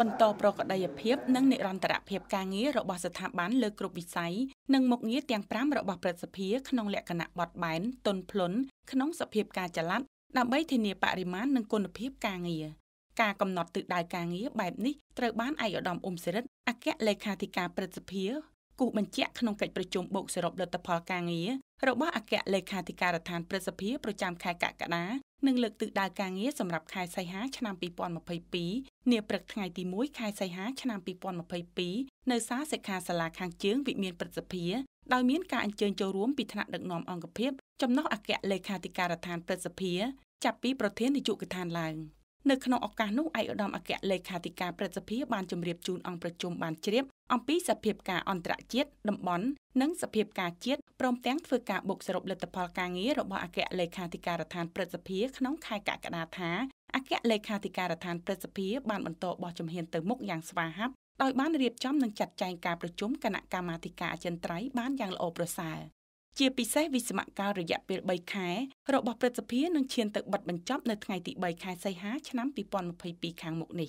បន្តប្រកដីភាពនិងនិរន្តរភាពការងាររបស់ស្ថាប័នលើគ្រប់វិស័យនិងមុខងារទាំង5របស់ព្រឹទ្ធសភាក្នុងលក្ខណៈបត់បែនទន់ភ្លន់ក្នុងសភាពការចល័តដើម្បីធានាបរិមាណនិងគុណភាពការងារការកំណត់ទិសដៅការងារបែបនេះត្រូវបានឯកឧត្តមអ៊ុំសិរិទ្ធអគ្គលេខាធិការព្រឹទ្ធសភាគូបញ្ជាក់ក្នុងកិច្ចប្រជុំបូកសរុបលទ្ធផលការងាររបស់អគ្គលេខាធិការដ្ឋានព្រឹទ្ធសភាប្រចាំខែកក្កដានិងលើកទិសដៅការងារសម្រាប់ខែសីហាឆ្នាំ2022នាព្រឹកថ្ងៃទី1ខែសីហាឆ្នាំ2022នៅសាលសិក្ខាសាលាខាងជើងវិមានព្រឹទ្ធសភាដោយមានការអញ្ជើញចូលរួមពីថ្នាក់ដឹកនាំអង្គភាពចំណោះអគ្គលេខាធិការដ្ឋានព្រឹទ្ធសភា ចាប់ពីប្រធាននាយកដ្ឋានឡើង។នៅក្នុងឱកាសនោះឯកឧត្តមអគ្គលេខាធិការព្រឹទ្ធសភាបានជម្រាបជូនអង្គប្រជុំបានជ្រាបអំពីសភាពការអន្តរជាតិតំបន់និងសភាពការជាតិព្រមទាំងធ្វើការបូកសរុបលទ្ធផលការងាររបស់អគ្គលេខាធិការដ្ឋានព្រឹទ្ធសភាក្នុងខែកក្កដាថាអគ្គលេខាធិការដ្ឋានព្រឹទ្ធសភាបានបន្តបោះជំហានទៅមុខយ៉ាងស្វាហាប់ដោយបានរៀបចំនិងចាត់ចែងការប្រជុំគណៈកម្មាធិការអចិន្ត្រៃយ៍បានយ៉ាងល្អប្រសើរជាពិសេសវិស្សមកាលរយៈពេល3ខែរបស់ព្រឹទ្ធសភានឹងឈានទៅបិទបញ្ចប់នៅថ្ងៃទី3ខែសីហាឆ្នាំ2022ខាងមុខនេះ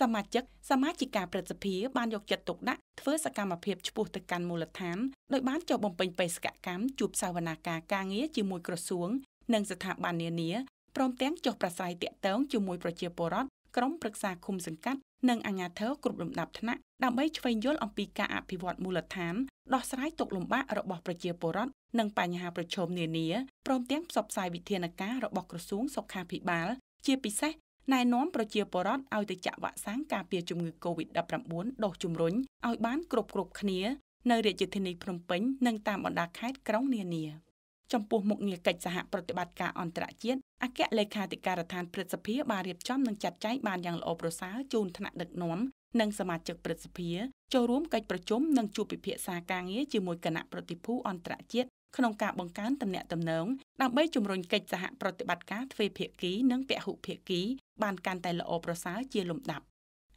សមាជិកសមាជិកាព្រឹទ្ធសភាបានយកចិត្តទុកដាក់ធ្វើសកម្មភាពឆ្ពោះទៅកាន់មូលដ្ឋានដោយបានចុះបំពេញបេសកកម្មជួបសវនាការការងារជាមួយក្រសួងនិងស្ថាប័ននានាព្រមទាំងចុះប្រស្រ័យទាក់ទងជាមួយប្រជាពលរដ្ឋក្រុមប្រឹក្សាឃុំសង្កាត់និងអាជ្ញាធរគ្រប់លំដាប់ថ្នាក់ដើម្បីឆ្វេងយល់អំពីការអភិវឌ្ឍមូលដ្ឋានដោះស្រាយទុកលំបាករបស់ប្រជាពលរដ្ឋនិងបញ្ហាប្រឈមនានាព្រមទាំងផ្សព្វផ្សាយវិធានការរបស់ក្រសួងសុខាភិបាល ជាពិសេសណែនាំប្រជាពលរដ្ឋឲ្យទៅចាក់វ៉ាក់សាំងការពារជំងឺ Covid-19 ដូសជំរុញឲ្យបានគ្រប់គ្រប់គ្នានៅរាជធានីភ្នំពេញនិងតាមបណ្ដាខេត្តក្រុងនានាចំពោះមុខងារកិច្ចសហប្រតិបត្តិការអន្តរជាតិអគ្គលេខាធិការដ្ឋានព្រឹទ្ធសភាបានរៀបចំនិងចាត់ចែងបានយ៉ាងល្អប្រសើរជូនថ្នាក់ដឹកនាំនិងសមាជិកព្រឹទ្ធសភាចូលរួមកិច្ចប្រជុំនិងជួបពិភាក្សាការងារជាមួយគណៈប្រតិភូអន្តរជាតិក្នុងការបង្កើនទំនាក់ទំនងដើម្បីជំរុញកិច្ចសហប្រតិបត្តិការទ្វេភាគីនិងពហុភាគីបានកាន់តែល្អប្រសើរជាលំដាប់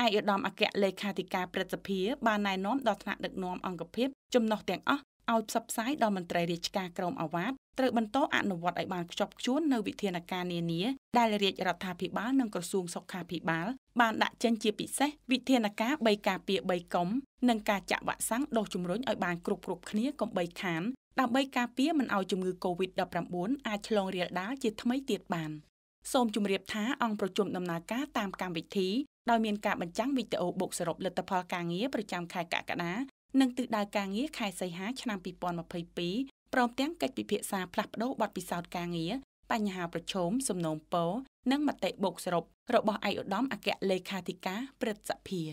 ឯកឧត្តមអគ្គលេខាធិការព្រឹទ្ធសភាបានណែនាំដល់ថ្នាក់ដឹកនាំអង្គភាពចំណុះទាំងអស់ឲ្យផ្សព្វផ្សាយដល់មន្ត្រីរាជការក្រមអាវ៉ាតត្រូវបន្តអនុវត្តឲ្យបានខ្ជាប់ខ្ជួននៅវិធានការនានាដែលរាជរដ្ឋាភិបាលនិងក្រសួងសុខាភិបាល បាន ដាក់ចេញជាពិសេសវិធានការ3ការពារ3កុំនិងការចាក់វ៉ាក់សាំងដូសជំរុញឲ្យបានគ្រប់គ្រប់គ្នាកុំបីខានដើម្បីការពារមិនឲ្យជំងឺ Covid-19 អាចឆ្លងរាលដាលជាថ្មីទៀតបានសូមជម្រាបថាអង្គប្រជុំដំណើរការតាមកម្មវិធីដោយមានការបញ្ចាំងវីដេអូបូកសរុបលទ្ធផលការងារប្រចាំខែកក្កដានិងទិសដៅការងារខែសីហាឆ្នាំ2022ព្រមទាំងកិច្ចពិភាក្សាផ្លាស់ប្តូរបទពិសោធន៍ការងារបញ្ហា ប្រឈមសំណូមពរនិងមតិបូកសរុបរបស់ឯកឧត្តមអគ្គលេខាធិការព្រឹទ្ធសភា